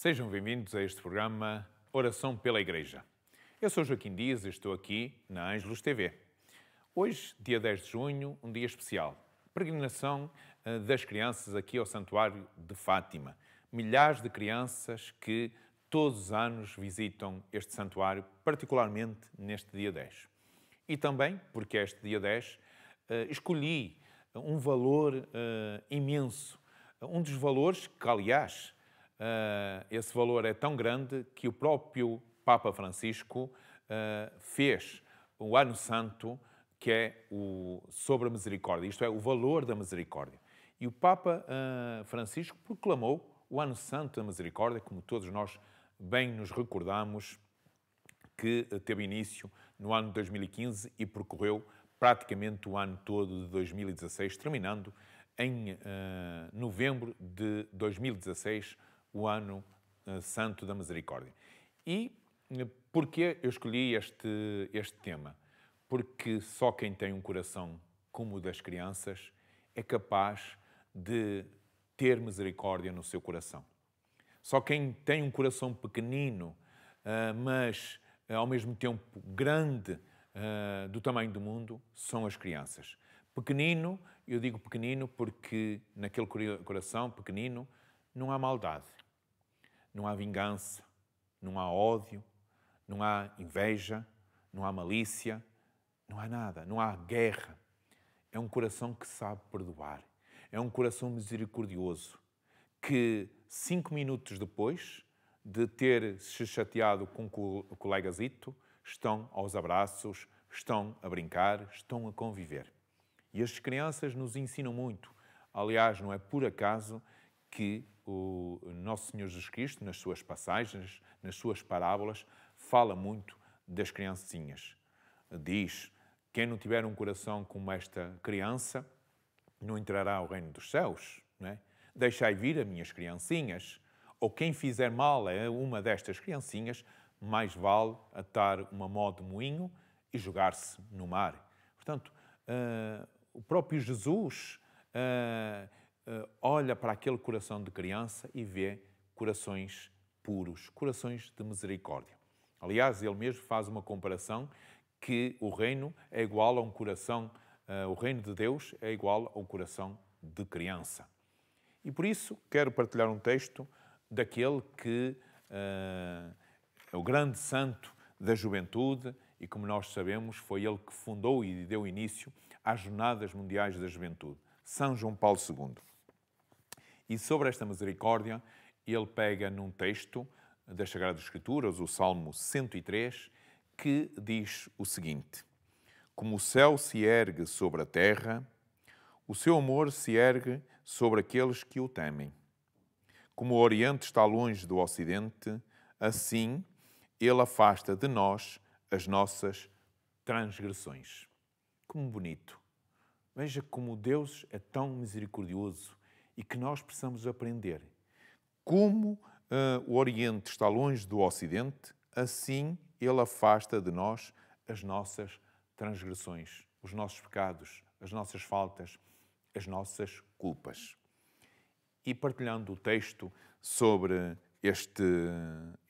Sejam bem-vindos a este programa Oração pela Igreja. Eu sou Joaquim Dias e estou aqui na Ângelos TV. Hoje, dia 10 de junho, um dia especial. Peregrinação eh, das crianças aqui ao Santuário de Fátima. Milhares de crianças que todos os anos visitam este santuário, particularmente neste dia 10. E também, porque este dia 10, eh, escolhi um valor eh, imenso, um dos valores que, aliás, ah, esse valor é tão grande que o próprio Papa Francisco ah, fez o Ano Santo, que é o sobre a misericórdia, isto é, o valor da misericórdia. E o Papa ah, Francisco proclamou o Ano Santo da Misericórdia, como todos nós bem nos recordamos, que teve início no ano de 2015 e percorreu praticamente o ano todo de 2016, terminando em uh, novembro de 2016 o ano eh, santo da misericórdia. E eh, porquê eu escolhi este, este tema? Porque só quem tem um coração como o das crianças é capaz de ter misericórdia no seu coração. Só quem tem um coração pequenino, eh, mas ao mesmo tempo grande, do tamanho do mundo, são as crianças. Pequenino, eu digo pequenino porque naquele coração pequenino não há maldade, não há vingança, não há ódio, não há inveja, não há malícia, não há nada, não há guerra. É um coração que sabe perdoar, é um coração misericordioso que cinco minutos depois de ter se chateado com o colegazito, estão aos abraços, estão a brincar, estão a conviver. E as crianças nos ensinam muito. Aliás, não é por acaso que o Nosso Senhor Jesus Cristo, nas suas passagens, nas suas parábolas, fala muito das criancinhas. Diz: quem não tiver um coração como esta criança, não entrará ao reino dos céus. Não é? Deixai vir as minhas criancinhas. Ou quem fizer mal a uma destas criancinhas, mais vale atar uma mó de moinho e jogar-se no mar. Portanto, uh, o próprio Jesus uh, eh, olha para aquele coração de criança e vê corações puros, corações de misericórdia. Aliás, ele mesmo faz uma comparação que o reino é igual a um coração, eh, o reino de Deus é igual a um coração de criança. E por isso quero partilhar um texto daquele que uh, é o grande santo da juventude e, como nós sabemos, foi ele que fundou e deu início às Jornadas Mundiais da Juventude, São João Paulo II. E sobre esta misericórdia, ele pega num texto das Sagradas Escrituras, o Salmo 103, que diz o seguinte: Como o céu se ergue sobre a terra, o seu amor se ergue sobre aqueles que o temem. Como o Oriente está longe do Ocidente, assim ele afasta de nós as nossas transgressões. Como bonito! Veja como Deus é tão misericordioso e que nós precisamos aprender. Como uh, o Oriente está longe do Ocidente, assim ele afasta de nós as nossas transgressões, os nossos pecados, as nossas faltas, as nossas culpas. E partilhando o texto sobre este,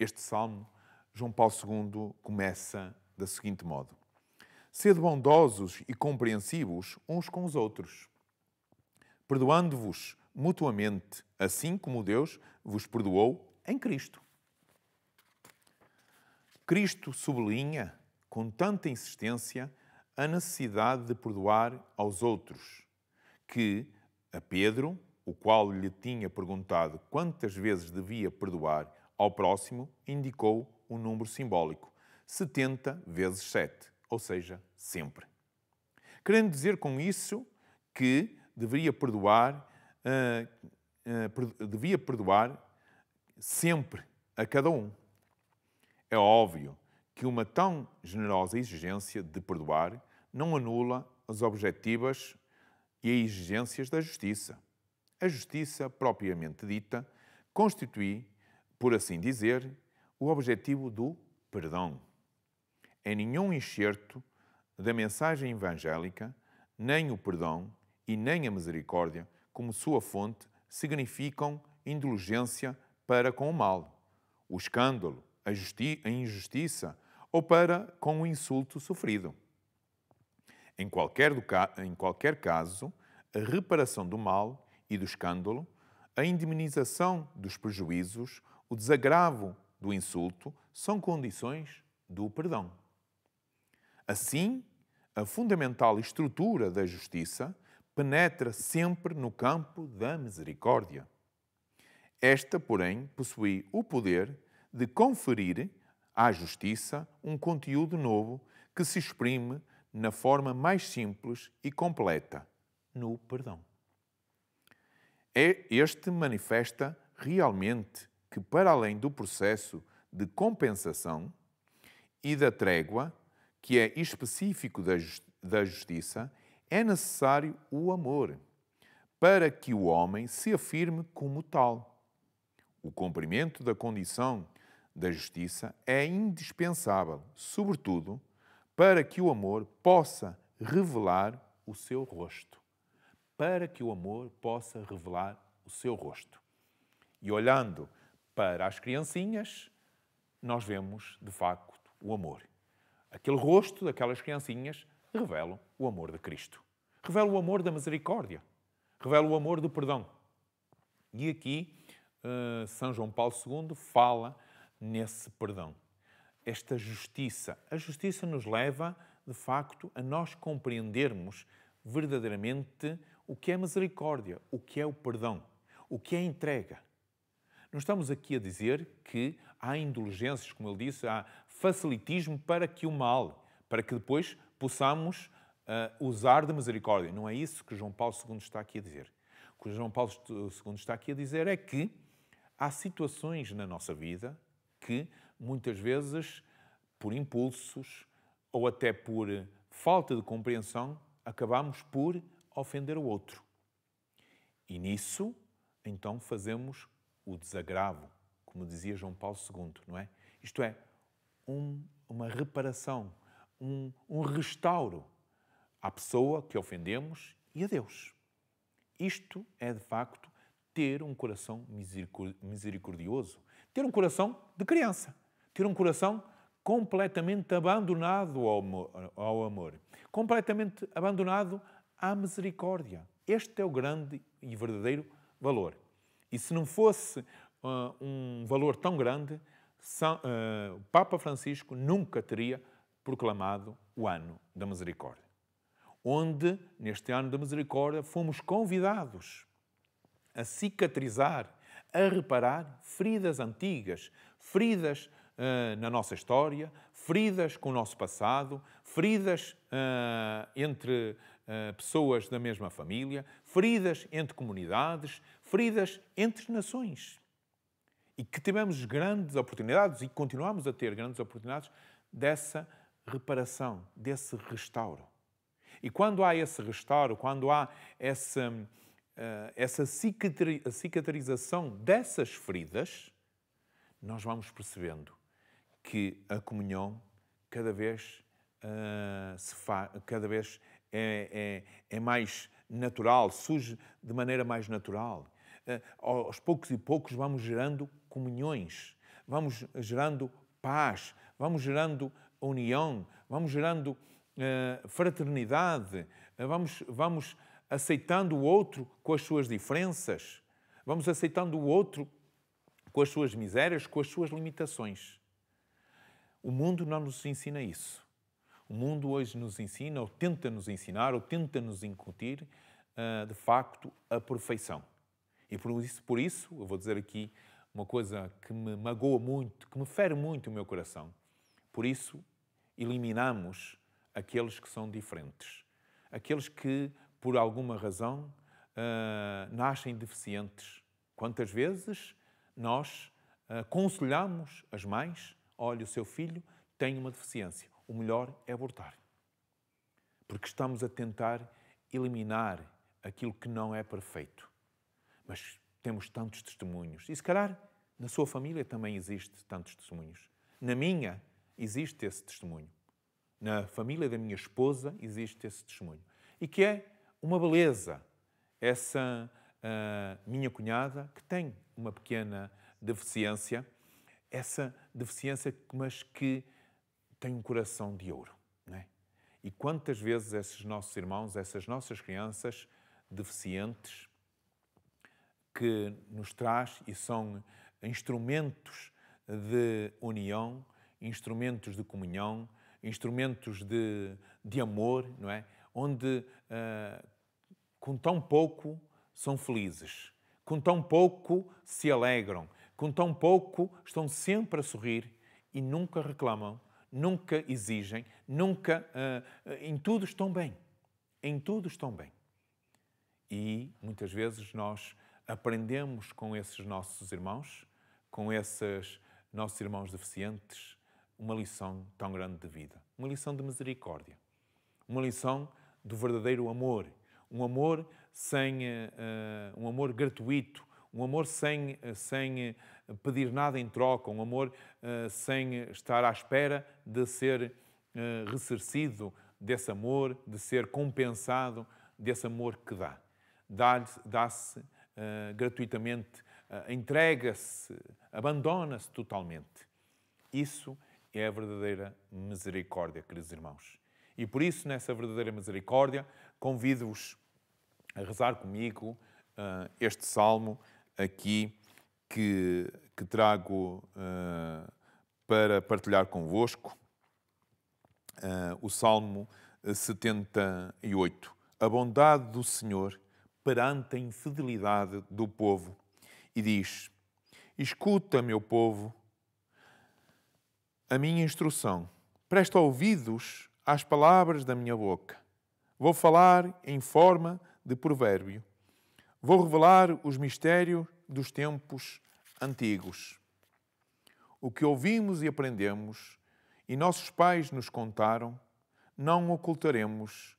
este salmo, João Paulo II começa da seguinte modo: Sede bondosos e compreensivos uns com os outros, perdoando-vos mutuamente, assim como Deus vos perdoou em Cristo. Cristo sublinha com tanta insistência a necessidade de perdoar aos outros, que a Pedro, o qual lhe tinha perguntado quantas vezes devia perdoar ao próximo, indicou um número simbólico, 70 vezes 7, ou seja, sempre. Querendo dizer com isso que deveria perdoar eh, eh, devia perdoar sempre a cada um. É óbvio que uma tão generosa exigência de perdoar não anula as objetivas e as exigências da justiça. A justiça propriamente dita constitui, por assim dizer, o objetivo do perdão. Em nenhum enxerto da mensagem evangélica, nem o perdão e nem a misericórdia como sua fonte significam indulgência para com o mal, o escândalo, a, a injustiça ou para com o insulto sofrido. Em qualquer, em qualquer caso, a reparação do mal e do escândalo, a indemnização dos prejuízos, o desagravo do insulto são condições do perdão. Assim, a fundamental estrutura da justiça penetra sempre no campo da misericórdia. Esta, porém, possui o poder de conferir à justiça um conteúdo novo que se exprime na forma mais simples e completa, no perdão. É, este manifesta realmente que, para além do processo de compensação e da trégua, que é específico da, justiça, é necessário o amor, para que o homem se afirme como tal. O cumprimento da condição da justiça é indispensável, sobretudo para que o amor possa revelar o seu rosto. Para que o amor possa revelar o seu rosto. E olhando para as criancinhas, nós vemos de facto o amor. Aquele rosto daquelas criancinhas revelam o amor de Cristo. revela o amor da misericórdia. revela o amor do perdão. E aqui, eh, São João Paulo II fala nesse perdão. Esta justiça. A justiça nos leva, de facto, a nós compreendermos verdadeiramente o que é misericórdia, o que é o perdão, o que é entrega. Não estamos aqui a dizer que há indulgências, como ele disse, há facilitismo para que o mal, para que depois possamos uh, usar de misericórdia. Não é isso que João Paulo II está aqui a dizer. O que João Paulo II está aqui a dizer é que há situações na nossa vida que muitas vezes, por impulsos ou até por falta de compreensão, acabamos por ofender o outro. E nisso, então, fazemos o desagravo, como dizia João Paulo II, não é? Isto é, um, uma reparação, um, um restauro à pessoa que ofendemos e a Deus. Isto é, de facto, ter um coração misericordioso, ter um coração de criança, ter um coração completamente abandonado ao amor, completamente abandonado à misericórdia. Este é o grande e verdadeiro valor. E se não fosse uh, um valor tão grande, São, uh, o Papa Francisco nunca teria proclamado o Ano da Misericórdia, onde, neste Ano da Misericórdia, fomos convidados a cicatrizar, a reparar feridas antigas, feridas uh, na nossa história, feridas com o nosso passado, feridas uh, entre uh, pessoas da mesma família, feridas entre comunidades, feridas entre nações. E que tivemos grandes oportunidades e continuamos a ter grandes oportunidades dessa reparação, desse restauro. E quando há esse restauro, quando há eh, essa, essa cicatrização dessas feridas, nós vamos percebendo que a comunhão cada vez, eh, se faz, cada vez é, é, é, mais natural, surge de maneira mais natural. Eh, aos poucos e poucos vamos gerando comunhões, vamos gerando paz, vamos gerando união, vamos gerando eh, fraternidade, eh, vamos, vamos aceitando o outro com as suas diferenças, vamos aceitando o outro com as suas misérias, com as suas limitações. O mundo não nos ensina isso. O mundo hoje nos ensina, ou tenta nos ensinar, ou tenta nos incutir, eh, de facto, a perfeição. E por isso, por isso, eu vou dizer aqui uma coisa que me magoa muito, que me fere muito o meu coração. Por isso, eliminamos aqueles que são diferentes, aqueles que, por alguma razão, uh, nascem deficientes. Quantas vezes nós aconselhamos ah, as mães: olha, o seu filho tem uma deficiência, o melhor é abortar. Porque estamos a tentar eliminar aquilo que não é perfeito. Mas temos tantos testemunhos. E se calhar na sua família também existe tantos testemunhos. Na minha, existe esse testemunho. Na família da minha esposa existe esse testemunho. E que é uma beleza essa uh, minha cunhada, que tem uma pequena deficiência, essa deficiência, mas que tem um coração de ouro. É? E quantas vezes esses nossos irmãos, essas nossas crianças deficientes, que nos traz e são instrumentos de união, instrumentos de comunhão, instrumentos de, de amor, não é? Onde uh, com tão pouco são felizes, com tão pouco se alegram, com tão pouco estão sempre a sorrir e nunca reclamam, nunca exigem, nunca. Uh, em tudo estão bem. Em tudo estão bem. E muitas vezes nós aprendemos com esses nossos irmãos, com esses nossos irmãos deficientes, uma lição tão grande de vida, uma lição de misericórdia, uma lição do verdadeiro amor, um amor sem uh, um amor gratuito, um amor sem, eh, sem pedir nada em troca, um amor uh, sem estar à espera de ser uh, ressarcido desse amor, de ser compensado desse amor que dá. Dá-se dá uh, gratuitamente, entrega-se, abandona-se totalmente. Isso é a verdadeira misericórdia, queridos irmãos. E por isso, nessa verdadeira misericórdia, convido-vos a rezar comigo uh, este salmo aqui que, que trago uh, para partilhar convosco, uh, o Salmo 78. A bondade do Senhor perante a infidelidade do povo. E diz: Escuta, meu povo, a minha instrução. Presta ouvidos às palavras da minha boca. Vou falar em forma de provérbio. Vou revelar os mistérios dos tempos antigos. O que ouvimos e aprendemos e nossos pais nos contaram, não ocultaremos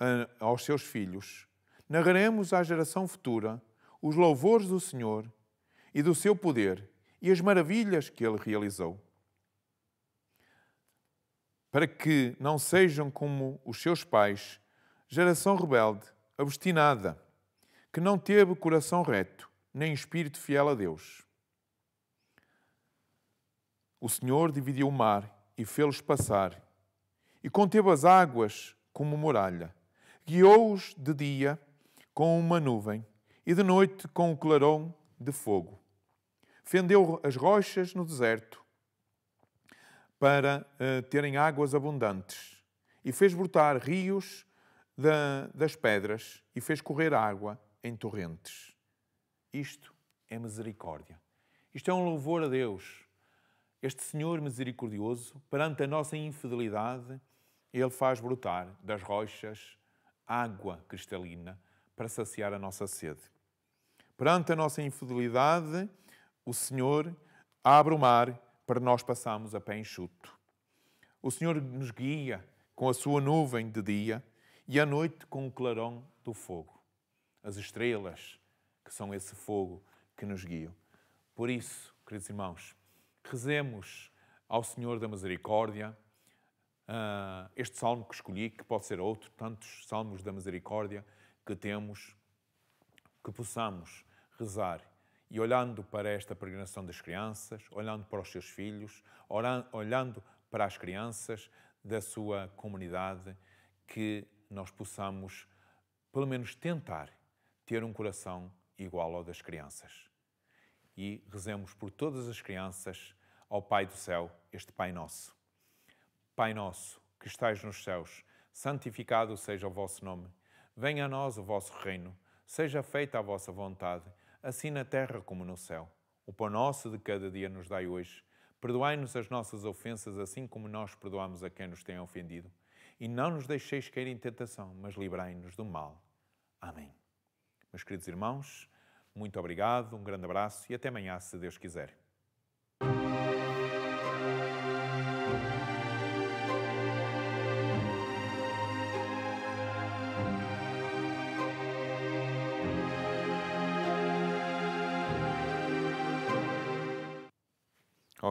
ah, aos seus filhos. Narraremos à geração futura os louvores do Senhor e do seu poder e as maravilhas que ele realizou para que não sejam como os seus pais, geração rebelde, obstinada, que não teve coração reto, nem espírito fiel a Deus. O Senhor dividiu o mar e fê-los passar, e conteve as águas como muralha. Guiou-os de dia com uma nuvem, e de noite com o um clarão de fogo. Fendeu as rochas no deserto, para uh, terem águas abundantes. E fez brotar rios da, das pedras e fez correr água em torrentes. Isto é misericórdia. Isto é um louvor a Deus. Este Senhor misericordioso, perante a nossa infidelidade, ele faz brotar das rochas água cristalina para saciar a nossa sede. Perante a nossa infidelidade, o Senhor abre o mar para nós passarmos a pé enxuto. O Senhor nos guia com a sua nuvem de dia e à noite com o clarão do fogo. As estrelas, que são esse fogo que nos guiam. Por isso, queridos irmãos, rezemos ao Senhor da Misericórdia ah, este salmo que escolhi, que pode ser outro, tantos salmos da misericórdia que temos, que possamos rezar e olhando para esta peregrinação das crianças, olhando para os seus filhos, olhando para as crianças da sua comunidade, que nós possamos, pelo menos, tentar ter um coração igual ao das crianças. E rezemos por todas as crianças ao Pai do céu, este Pai Nosso. Pai Nosso, que estais nos céus, santificado seja o vosso nome. Venha a nós o vosso reino. Seja feita a vossa vontade assim na terra como no céu. O pão nosso de cada dia nos dai hoje. Perdoai-nos as nossas ofensas, assim como nós perdoamos a quem nos tem ofendido. E não nos deixeis cair em tentação, mas livrai-nos do mal. Amém. Meus queridos irmãos, muito obrigado, um grande abraço e até amanhã, se Deus quiser.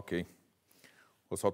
Ok? O